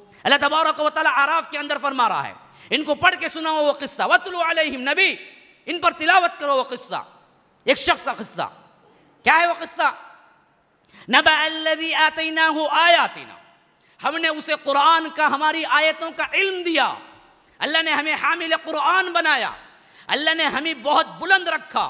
अल्लाह तबारक वाली आराफ के अंदर फरमा रहा है इनको पढ़ के सुनाओ वो किस्सा वतलम नबी इन पर तिलावत करो वो किस्सा एक शख्स का किस्सा क्या है वो किस्सा नबी आतना हो आयातना हमने उसे कुरान का हमारी आयतों का इल्म दिया अल्लाह ने हमें हामिल कुरान बनाया अल्लाह ने हमें बहुत बुलंद रखा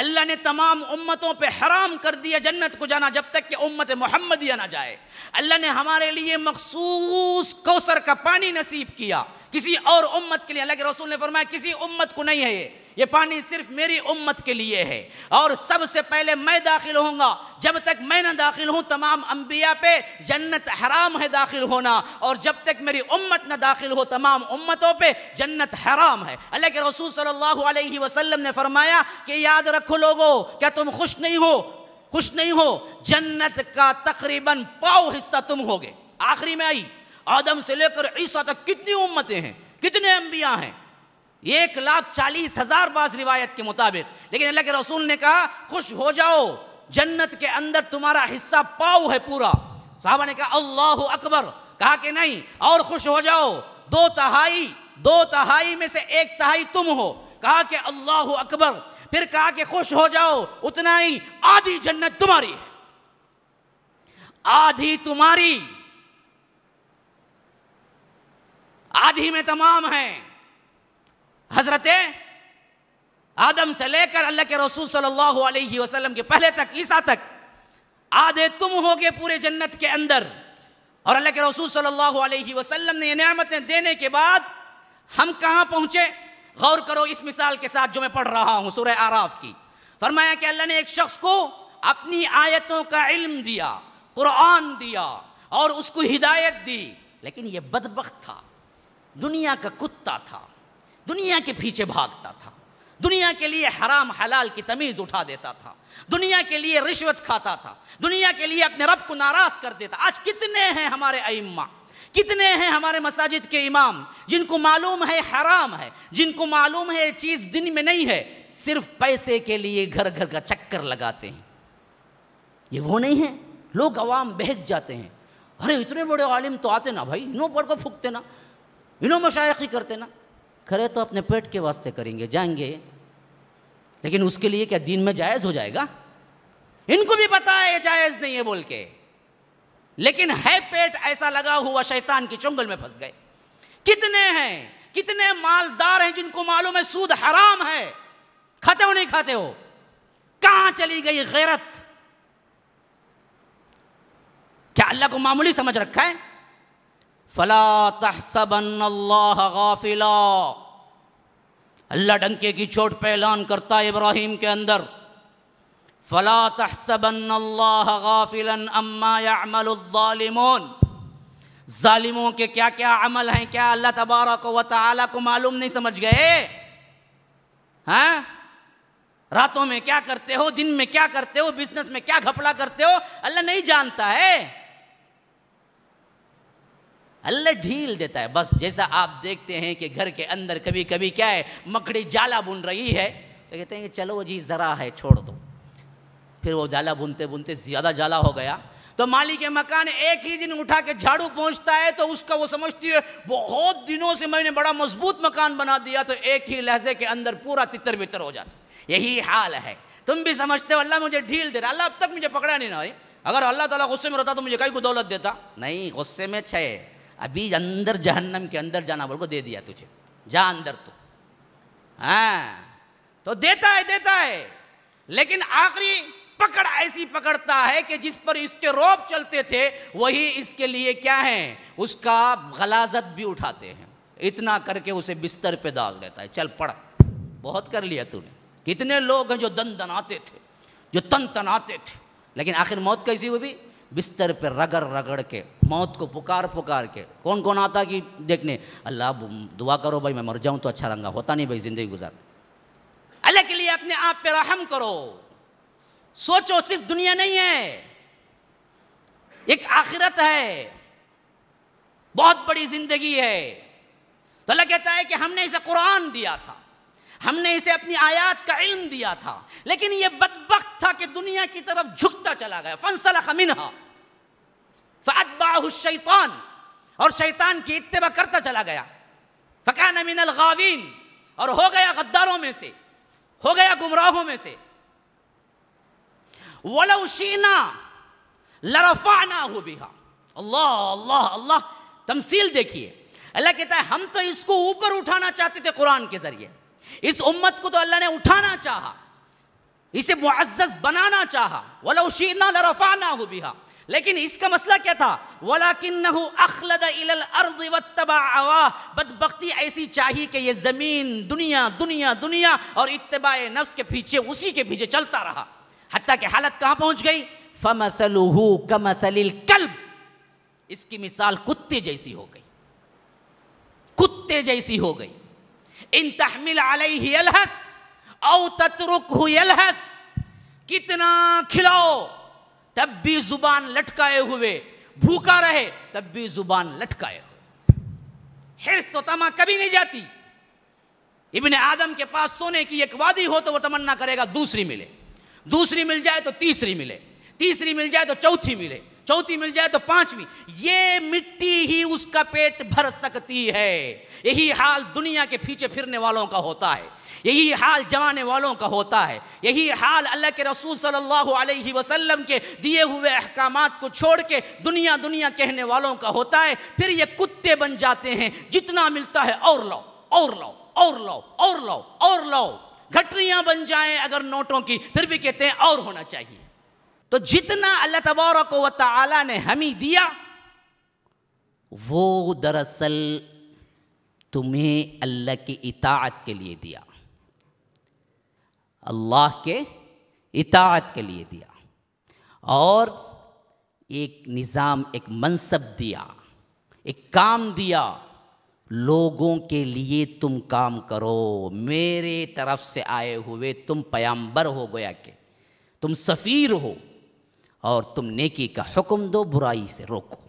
अल्लाह ने तमाम उम्मतों पे हराम कर दिया जन्नत को जाना जब तक कि उम्मत मोहम्मदिया ना जाए अल्लाह ने हमारे लिए मखसूस कौसर का पानी नसीब किया किसी और उम्मत के लिए अल्लाह के रसूल ने फरमाया किसी उम्मत को नहीं है ये ये पानी सिर्फ मेरी उम्मत के लिए है और सबसे पहले मैं दाखिल होऊंगा जब तक मैं ना दाखिल हूँ तमाम अम्बिया पे जन्नत हराम है दाखिल होना और जब तक मेरी उम्मत ना दाखिल हो तमाम उम्मतों पे जन्नत हराम है अल्लाह के रसूल सल्लल्लाहु अलैहि वसल्लम ने फरमाया कि याद रखो लोगो क्या तुम खुश नहीं हो खुश नहीं हो जन्नत का तकरीबन पाओ हिस्सा तुम गए आखिरी में आई आदम से लेकर ईसा तक कितनी उम्मतें हैं कितने अम्बिया हैं एक लाख चालीस हजार बास रिवायत के मुताबिक लेकिन अल्लाह के रसूल ने कहा खुश हो जाओ जन्नत के अंदर तुम्हारा हिस्सा पाओ है पूरा साहबा ने कहा अल्लाह अकबर कहा कि नहीं और खुश हो जाओ दो तहाई दो तहाई में से एक तहाई तुम हो कहा कि अल्लाह अकबर फिर कहा कि खुश हो जाओ उतना ही आधी जन्नत तुम्हारी है आधी तुम्हारी आधी में तमाम है हजरत आदम से लेकर अल्लाह के रसूल सल्लल्लाहु अलैहि वसल्लम के पहले तक ईसा तक आधे तुम होगे पूरे जन्नत के अंदर और अल्लाह के रसूल सल्लल्लाहु अलैहि वसल्लम ने ये नियामतें देने के बाद हम कहाँ पहुंचे गौर करो इस मिसाल के साथ जो मैं पढ़ रहा हूँ सूर्य आराफ की फरमाया कि अल्लाह ने एक शख्स को अपनी आयतों का इल्म दिया कुरान दिया और उसको हिदायत दी लेकिन ये बदबक था दुनिया का कुत्ता था दुनिया के पीछे भागता था दुनिया के लिए हराम हलाल की तमीज़ उठा देता था दुनिया के लिए रिश्वत खाता था दुनिया के लिए अपने रब को नाराज़ कर देता आज कितने हैं हमारे अम्मा कितने हैं हमारे मसाजिद के इमाम जिनको मालूम है हराम है जिनको मालूम है ये चीज़ दिन में नहीं है सिर्फ पैसे के लिए घर घर का चक्कर लगाते हैं ये वो नहीं है लोग अवाम बहक जाते हैं अरे इतने बड़े आलिम तो आते ना भाई इन्हों पढ़ को तो फूकते ना इन्हों मशायखी करते ना खरे तो अपने पेट के वास्ते करेंगे जाएंगे लेकिन उसके लिए क्या दिन में जायज़ हो जाएगा इनको भी पता है जायज़ नहीं है बोल के लेकिन है पेट ऐसा लगा हुआ शैतान की चुंगल में फंस गए कितने हैं कितने मालदार हैं जिनको मालूम है सूद हराम है खाते हो नहीं खाते हो कहां चली गई गैरत क्या अल्लाह को मामूली समझ रखा है फला तहसबन अल्लाह गाफिला अल्लाह डंके की चोट पे ऐलान करता है इब्राहिम के अंदर फला तहसबन गाफिलन अम्मा ालिमों के क्या क्या अमल हैं क्या अल्लाह तबारा को वाला को मालूम नहीं समझ गए हैं हाँ? रातों में क्या करते हो दिन में क्या करते हो बिजनेस में क्या घपला करते हो अल्लाह नहीं जानता है अल्लाह ढील देता है बस जैसा आप देखते हैं कि घर के अंदर कभी कभी क्या है मकड़ी जाला बुन रही है तो कहते हैं कि चलो जी ज़रा है छोड़ दो फिर वो जाला बुनते बुनते ज़्यादा जाला हो गया तो माली के मकान एक ही दिन उठा के झाड़ू पहुंचता है तो उसका वो समझती है बहुत दिनों से मैंने बड़ा मजबूत मकान बना दिया तो एक ही लहजे के अंदर पूरा तितर बितर हो जाता यही हाल है तुम भी समझते हो अल्लाह मुझे ढील दे रहा अल्लाह अब तक मुझे पकड़ा नहीं ना भाई अगर अल्लाह ताला गुस्से में रहता तो मुझे कहीं को दौलत देता नहीं गुस्से में छे अभी अंदर जहन्नम के अंदर जाना बोल को दे दिया तुझे जा अंदर तू तो। हाँ तो देता है देता है लेकिन आखिरी पकड़ ऐसी पकड़ता है कि जिस पर इसके रोप चलते थे वही इसके लिए क्या है उसका गलाजत भी उठाते हैं इतना करके उसे बिस्तर पे डाल देता है चल पढ़ बहुत कर लिया तूने कितने लोग हैं जो दन दनाते थे जो तन तनाते थे लेकिन आखिर मौत कैसी हुई बिस्तर पे रगड़ रगड़ के मौत को पुकार पुकार के कौन कौन आता कि देखने अल्लाह दुआ करो भाई मैं मर जाऊं तो अच्छा रंगा होता नहीं भाई ज़िंदगी गुजार अल्लाह के लिए अपने आप पे रहम करो सोचो सिर्फ दुनिया नहीं है एक आखिरत है बहुत बड़ी ज़िंदगी है तो अल्लाह कहता है कि हमने इसे कुरान दिया था हमने इसे अपनी आयात का इल्म दिया था लेकिन ये बदबक था कि दुनिया की तरफ झुकता चला गया फनसल खमिन फ़ातबाह शैतान और शैतान की इतबा करता चला गया फ़कान मिनल गावीन और हो गया गद्दारों में से हो गया गुमराहों में से वलौशीना लरफाना हो बिहा अल्लाह अल्लाह अल्लाह तमसील देखिए अल्लाह कहता है हम तो इसको ऊपर उठाना चाहते थे कुरान के ज़रिए इस उम्मत को तो अल्लाह ने उठाना चाहा इसे मुआज़ बनाना चाहा वलौशीना लरफाना हो बिहा लेकिन इसका मसला क्या था वला किन्न अखलद अर्द बदबख्ती ऐसी चाहिए कि ये ज़मीन दुनिया दुनिया दुनिया और इतबा नफ्स के पीछे उसी के पीछे चलता रहा हती कि हालत कहां पहुंच गई फमसलू कमसलिल कल्ब इसकी मिसाल कुत्ते जैसी हो गई कुत्ते जैसी हो गई इन तहमिल अलहस औ तत्रुक कितना खिलाओ तब भी जुबान लटकाए हुए भूखा रहे तब भी जुबान लटकाए हुए हिरस तो तमा कभी नहीं जाती इबन आदम के पास सोने की एक वादी हो तो वो तमन्ना करेगा दूसरी मिले दूसरी मिल जाए तो तीसरी मिले तीसरी मिल जाए तो चौथी मिले चौथी मिल जाए तो पांचवी ये मिट्टी ही उसका पेट भर सकती है यही हाल दुनिया के पीछे फिरने वालों का होता है यही हाल जमाने वालों का होता है यही हाल अल्लाह के रसूल सल्लल्लाहु अलैहि वसल्लम के दिए हुए अहकाम को छोड़ के दुनिया दुनिया कहने वालों का होता है फिर ये कुत्ते बन जाते हैं जितना मिलता है और लो और लो और लो और लो और लो घटरियां बन जाएं अगर नोटों की फिर भी कहते हैं और होना चाहिए तो जितना अल्लाह तबारक व ताली ने हमें दिया वो दरअसल तुम्हें अल्लाह की इताअत के लिए दिया अल्लाह के इताअत के लिए दिया और एक निज़ाम एक मनसब दिया एक काम दिया लोगों के लिए तुम काम करो मेरे तरफ से आए हुए तुम पयाम्बर हो गया के तुम सफ़ीर हो और तुम नेकी का हुक्म दो बुराई से रोको